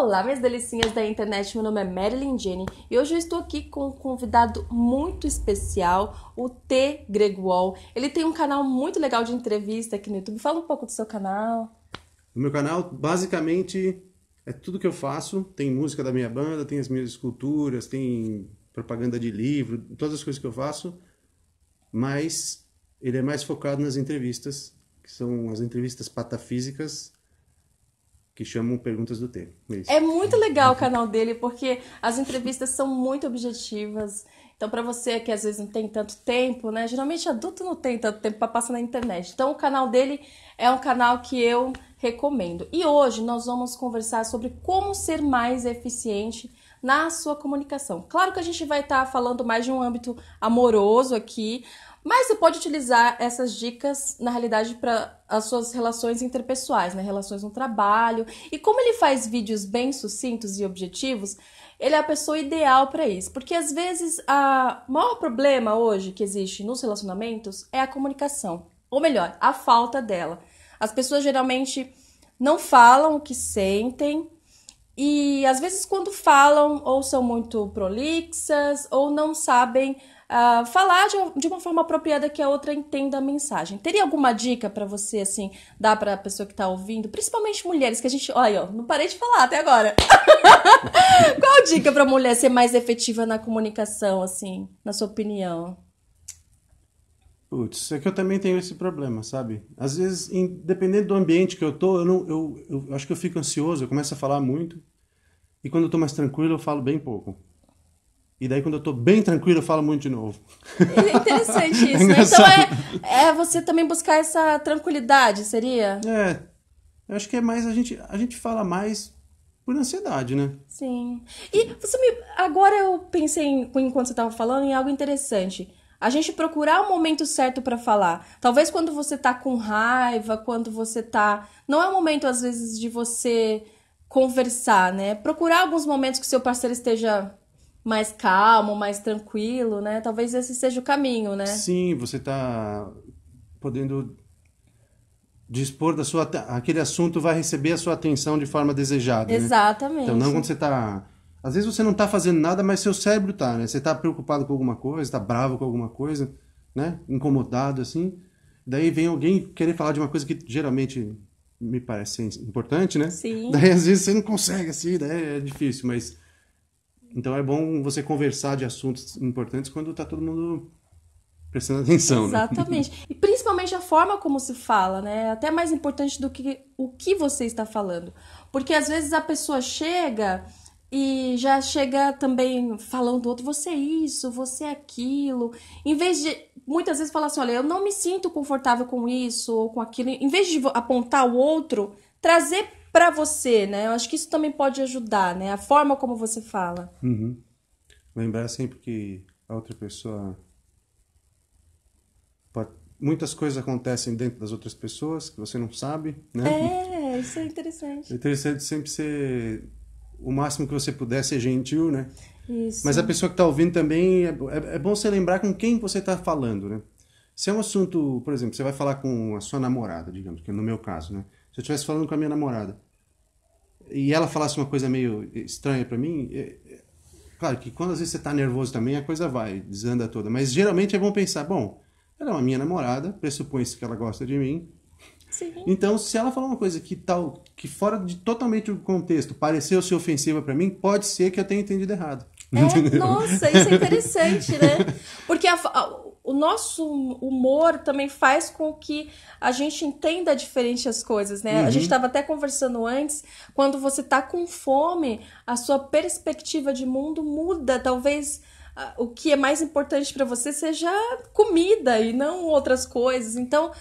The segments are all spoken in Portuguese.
Olá, minhas delicinhas da internet. Meu nome é Marilyn Jenny e hoje eu estou aqui com um convidado muito especial, o T. Gregual. Ele tem um canal muito legal de entrevista aqui no YouTube. Fala um pouco do seu canal. O meu canal, basicamente, é tudo que eu faço. Tem música da minha banda, tem as minhas esculturas, tem propaganda de livro, todas as coisas que eu faço. Mas ele é mais focado nas entrevistas, que são as entrevistas patafísicas que chamam Perguntas do T. É, é muito legal o canal dele, porque as entrevistas são muito objetivas. Então, para você que às vezes não tem tanto tempo, né? Geralmente adulto não tem tanto tempo para passar na internet. Então, o canal dele é um canal que eu recomendo. E hoje nós vamos conversar sobre como ser mais eficiente na sua comunicação. Claro que a gente vai estar tá falando mais de um âmbito amoroso aqui, mas você pode utilizar essas dicas, na realidade, para as suas relações interpessoais, né? Relações no trabalho. E como ele faz vídeos bem sucintos e objetivos, ele é a pessoa ideal para isso. Porque às vezes o maior problema hoje que existe nos relacionamentos é a comunicação. Ou melhor, a falta dela. As pessoas geralmente não falam o que sentem, e às vezes, quando falam, ou são muito prolixas, ou não sabem uh, falar de, de, uma forma apropriada que a outra entenda a mensagem. Teria alguma dica para você, assim, dar para a pessoa que está ouvindo? Principalmente mulheres, que a gente. Olha, ó, não parei de falar até agora. Qual dica para mulher ser mais efetiva na comunicação, assim, na sua opinião? Putz, é que eu também tenho esse problema, sabe? Às vezes, em, dependendo do ambiente que eu tô, eu, não, eu, eu, eu acho que eu fico ansioso, eu começo a falar muito. E quando eu tô mais tranquilo, eu falo bem pouco. E daí, quando eu tô bem tranquilo, eu falo muito de novo. É interessante é isso, é né? Então é, é você também buscar essa tranquilidade, seria? É. Eu acho que é mais a gente, a gente fala mais por ansiedade, né? Sim. E você me. Agora eu pensei, em, enquanto você tava falando, em algo interessante. A gente procurar o momento certo para falar. Talvez quando você tá com raiva, quando você tá. Não é o momento, às vezes, de você conversar, né? Procurar alguns momentos que seu parceiro esteja mais calmo, mais tranquilo, né? Talvez esse seja o caminho, né? Sim, você tá podendo dispor da sua aquele assunto vai receber a sua atenção de forma desejada. Né? Exatamente. Né? Então não quando você tá às vezes você não está fazendo nada, mas seu cérebro está, né? Você está preocupado com alguma coisa, está bravo com alguma coisa, né? Incomodado, assim. Daí vem alguém querer falar de uma coisa que geralmente me parece importante, né? Sim. Daí às vezes você não consegue, assim, daí é difícil, mas... Então é bom você conversar de assuntos importantes quando está todo mundo prestando atenção. Né? Exatamente. Né? e principalmente a forma como se fala, né? É até mais importante do que o que você está falando. Porque às vezes a pessoa chega e já chega também falando outro, você é isso, você é aquilo. Em vez de muitas vezes falar assim, olha, eu não me sinto confortável com isso ou com aquilo, em vez de apontar o outro, trazer para você, né? Eu acho que isso também pode ajudar, né? A forma como você fala. Uhum. Lembrar sempre que a outra pessoa muitas coisas acontecem dentro das outras pessoas que você não sabe, né? É, isso é interessante. É interessante sempre ser o máximo que você puder ser gentil, né? Isso. Mas a pessoa que está ouvindo também, é, é, é, bom você lembrar com quem você está falando, né? Se é um assunto, por exemplo, você vai falar com a sua namorada, digamos, que no meu caso, né? Se eu estivesse falando com a minha namorada e ela falasse uma coisa meio estranha para mim, é, é, claro que quando às vezes você está nervoso também, a coisa vai, desanda toda. Mas geralmente é bom pensar, bom, ela é uma minha namorada, pressupõe-se que ela gosta de mim, então, se ela falar uma coisa que tal, tá que fora de totalmente o contexto, pareceu ser ofensiva para mim, pode ser que eu tenha entendido errado. É, nossa, isso é interessante, né? Porque a, a, o nosso humor também faz com que a gente entenda diferente as coisas, né? Uhum. A gente estava até conversando antes, quando você tá com fome, a sua perspectiva de mundo muda, talvez o que é mais importante para você seja comida e não outras coisas. Então,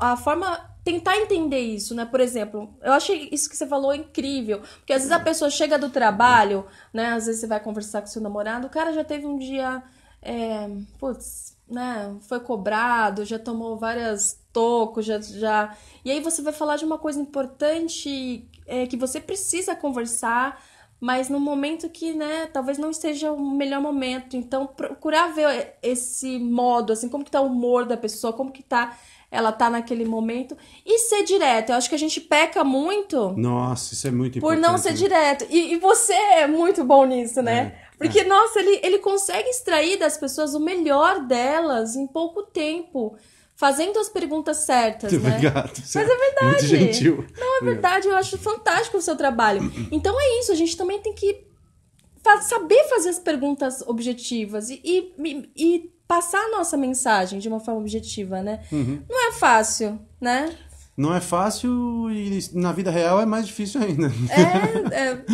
a, a, forma. Tentar entender isso, né? Por exemplo, eu achei isso que você falou incrível. Porque às vezes a uhum. pessoa chega do trabalho, né? Às vezes você vai conversar com seu namorado, o cara já teve um dia. É, putz, né? Foi cobrado, já tomou várias tocos, já, já. E aí você vai falar de uma coisa importante é, que você precisa conversar mas no momento que, né, talvez não esteja o melhor momento. Então, procurar ver esse modo, assim, como que tá o humor da pessoa, como que tá ela tá naquele momento e ser direto. Eu acho que a gente peca muito. Nossa, isso é muito importante. Por não ser né? direto. E, e você é muito bom nisso, né? É, é. Porque, é. nossa, ele, ele consegue extrair das pessoas o melhor delas em pouco tempo fazendo as perguntas certas, Muito né? Obrigado. Mas é, é verdade. Muito gentil. Não, é verdade, eu acho fantástico o seu trabalho. Então é isso, a gente também tem que saber fazer as perguntas objetivas e, e, e passar a nossa mensagem de uma forma objetiva, né? Uhum. Não é fácil, né? Não é fácil e na vida real é mais difícil ainda. É, é...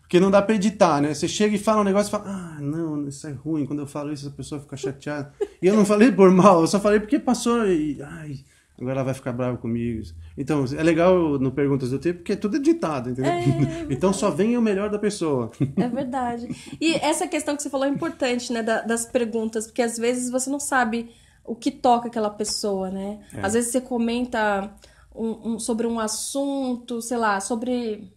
Porque não dá pra editar, né? Você chega e fala um negócio e fala, ah, não, mano, isso é ruim. Quando eu falo isso, a pessoa fica chateada. E eu não falei por mal, eu só falei porque passou e. Ai, agora ela vai ficar brava comigo. Então, é legal no Perguntas do Tempo, porque é tudo é ditado, entendeu? É, é então só vem o melhor da pessoa. É verdade. E essa questão que você falou é importante, né? das perguntas, porque às vezes você não sabe o que toca aquela pessoa, né? É. Às vezes você comenta um, um, sobre um assunto, sei lá, sobre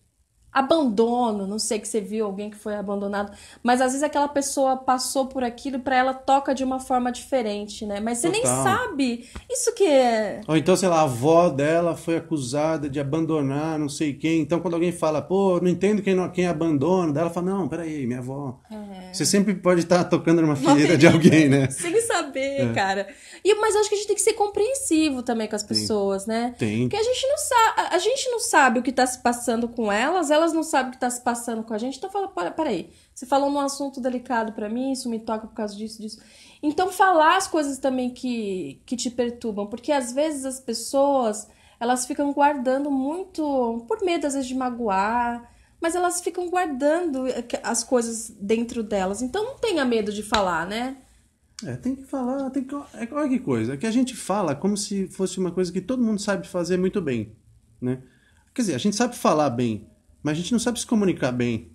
abandono, não sei que você viu alguém que foi abandonado, mas às vezes aquela pessoa passou por aquilo para ela toca de uma forma diferente, né? Mas você Total. nem sabe isso que é. Ou então, sei lá, a avó dela foi acusada de abandonar, não sei quem. Então, quando alguém fala, pô, não entendo quem quem abandona, dela fala, não, peraí, minha avó. É. Você sempre pode estar tocando numa ferida de alguém, né? saber, é. cara. E, mas eu acho que a gente tem que ser compreensivo também com as pessoas, tem. né? Tem. Porque a gente, não a, a gente não sabe o que tá se passando com elas, elas não sabem o que tá se passando com a gente. Então fala, peraí, você falou num assunto delicado para mim, isso me toca por causa disso, disso. Então falar as coisas também que, que te perturbam, porque às vezes as pessoas, elas ficam guardando muito, por medo às vezes de magoar, mas elas ficam guardando eh, as coisas dentro delas. Então não tenha medo de falar, né? É, tem que falar, tem que. É, olha que coisa, é que a gente fala como se fosse uma coisa que todo mundo sabe fazer muito bem, né? Quer dizer, a gente sabe falar bem, mas a gente não sabe se comunicar bem.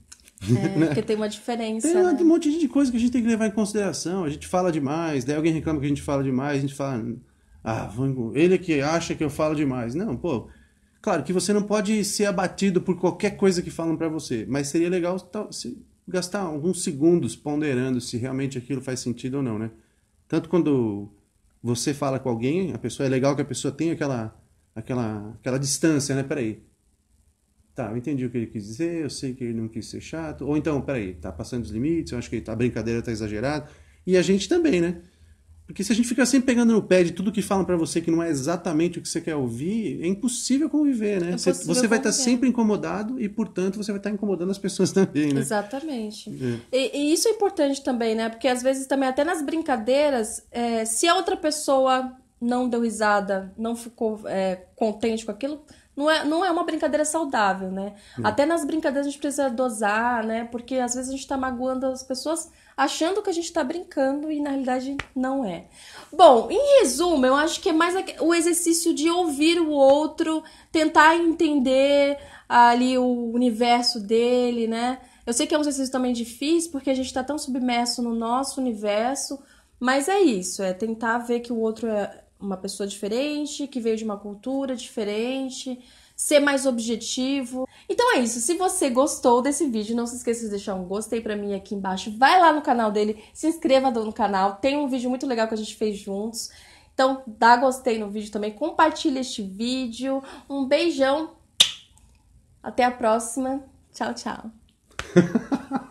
É, né? porque tem uma diferença. Tem né? um monte de coisa que a gente tem que levar em consideração. A gente fala demais, daí alguém reclama que a gente fala demais, a gente fala, ah, ele é que acha que eu falo demais. Não, pô. Claro que você não pode ser abatido por qualquer coisa que falam para você, mas seria legal se gastar alguns segundos ponderando se realmente aquilo faz sentido ou não, né? Tanto quando você fala com alguém, a pessoa é legal que a pessoa tenha aquela aquela aquela distância, né? Peraí. Tá, eu entendi o que ele quis dizer, eu sei que ele não quis ser chato, ou então, peraí, tá passando os limites, eu acho que tá, a brincadeira tá exagerada. E a gente também, né? Porque se a gente fica sempre pegando no pé de tudo que falam para você que não é exatamente o que você quer ouvir, é impossível conviver, né? É você, você vai tá estar sempre incomodado e, portanto, você vai estar tá incomodando as pessoas também, né? Exatamente. É. E, e, isso é importante também, né? Porque às vezes também, até nas brincadeiras, é, se a outra pessoa não deu risada, não ficou é, contente com aquilo, não é, não é uma brincadeira saudável, né? Hum. Até nas brincadeiras a gente precisa dosar, né? Porque às vezes a gente tá magoando as pessoas achando que a gente tá brincando e na realidade não é. Bom, em resumo, eu acho que é mais o exercício de ouvir o outro, tentar entender ali o universo dele, né? Eu sei que é um exercício também difícil porque a gente tá tão submerso no nosso universo, mas é isso, é tentar ver que o outro é, uma pessoa diferente, que veio de uma cultura diferente, ser mais objetivo. Então é isso. Se você gostou desse vídeo, não se esqueça de deixar um gostei pra mim aqui embaixo. Vai lá no canal dele, se inscreva no canal. Tem um vídeo muito legal que a gente fez juntos. Então dá gostei no vídeo também, compartilha este vídeo. Um beijão. Até a próxima. Tchau, tchau.